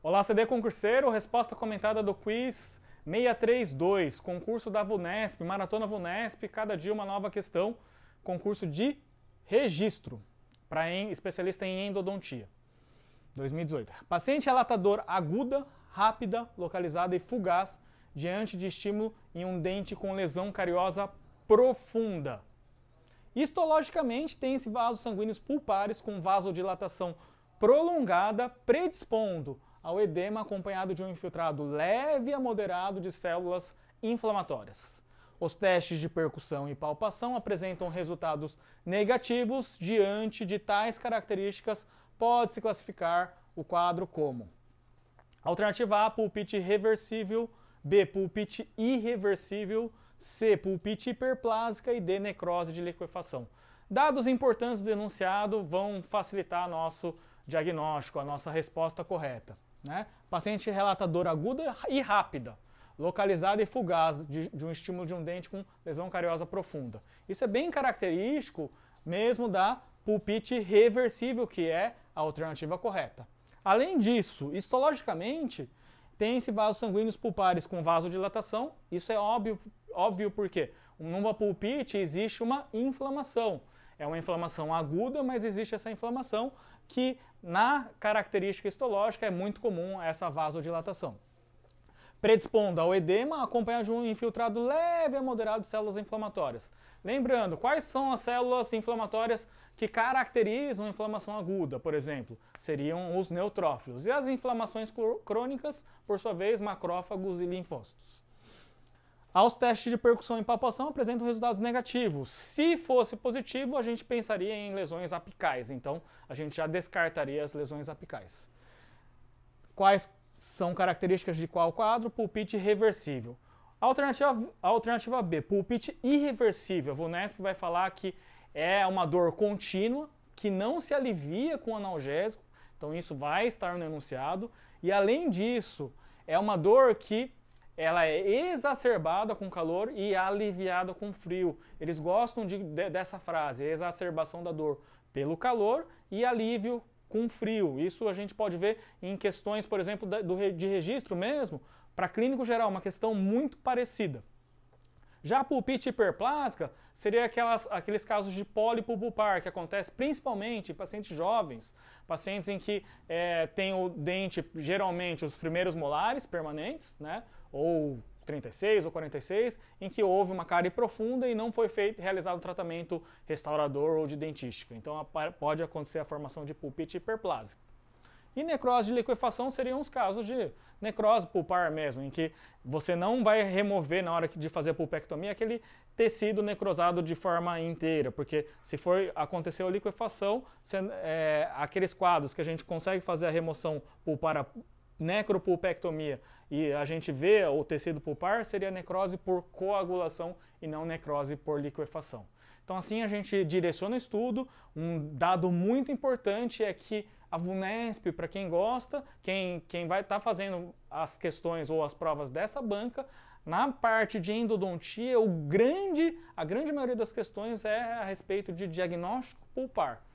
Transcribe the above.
Olá, CD concurseiro, resposta comentada do quiz 632, concurso da VUNESP, Maratona VUNESP, cada dia uma nova questão, concurso de registro para especialista em endodontia. 2018. Paciente relata aguda, rápida, localizada e fugaz diante de estímulo em um dente com lesão cariosa profunda. Histologicamente, tem-se vasos sanguíneos pulpares com vasodilatação prolongada, predispondo ao edema acompanhado de um infiltrado leve a moderado de células inflamatórias. Os testes de percussão e palpação apresentam resultados negativos diante de tais características, pode-se classificar o quadro como alternativa A, pulpite reversível, B, pulpite irreversível, C, pulpite hiperplásica e D, necrose de liquefação. Dados importantes do enunciado vão facilitar nosso diagnóstico, a nossa resposta correta. Né? paciente relata dor aguda e rápida, localizada e fugaz de, de um estímulo de um dente com lesão cariosa profunda. Isso é bem característico mesmo da pulpite reversível, que é a alternativa correta. Além disso, histologicamente, tem-se vasos sanguíneos pulpares com vasodilatação. Isso é óbvio, óbvio porque numa pulpite existe uma inflamação. É uma inflamação aguda, mas existe essa inflamação que na característica histológica é muito comum essa vasodilatação. Predispondo ao edema acompanhado de um infiltrado leve a moderado de células inflamatórias. Lembrando, quais são as células inflamatórias que caracterizam a inflamação aguda, por exemplo? Seriam os neutrófilos. E as inflamações crônicas, por sua vez, macrófagos e linfócitos. Aos testes de percussão e palpação apresentam resultados negativos. Se fosse positivo, a gente pensaria em lesões apicais, então a gente já descartaria as lesões apicais. Quais são características de qual quadro? Pulpite reversível. Alternativa, alternativa B, pulpite irreversível. A VUNESP vai falar que é uma dor contínua, que não se alivia com analgésico, então isso vai estar no enunciado. E além disso, é uma dor que ela é exacerbada com calor e é aliviada com frio. Eles gostam de, de, dessa frase, exacerbação da dor pelo calor e alívio com frio. Isso a gente pode ver em questões, por exemplo, da, do, de registro mesmo. Para clínico geral, é uma questão muito parecida. Já a pulpite hiperplásica seria aquelas, aqueles casos de pólipo pulpar que acontece principalmente em pacientes jovens, pacientes em que é, tem o dente, geralmente, os primeiros molares permanentes, né? Ou 36 ou 46, em que houve uma cárie profunda e não foi feito, realizado um tratamento restaurador ou de dentística. Então pode acontecer a formação de pulpite hiperplásica. E necrose de liquefação seriam os casos de necrose pulpar mesmo, em que você não vai remover na hora de fazer a pulpectomia aquele tecido necrosado de forma inteira, porque se for acontecer a liquefação, se, é, aqueles quadros que a gente consegue fazer a remoção pulpar a necropulpectomia e a gente vê o tecido pulpar, seria necrose por coagulação e não necrose por liquefação. Então assim a gente direciona o estudo. Um dado muito importante é que a VUNESP, para quem gosta, quem, quem vai estar tá fazendo as questões ou as provas dessa banca, na parte de endodontia, o grande, a grande maioria das questões é a respeito de diagnóstico pulpar.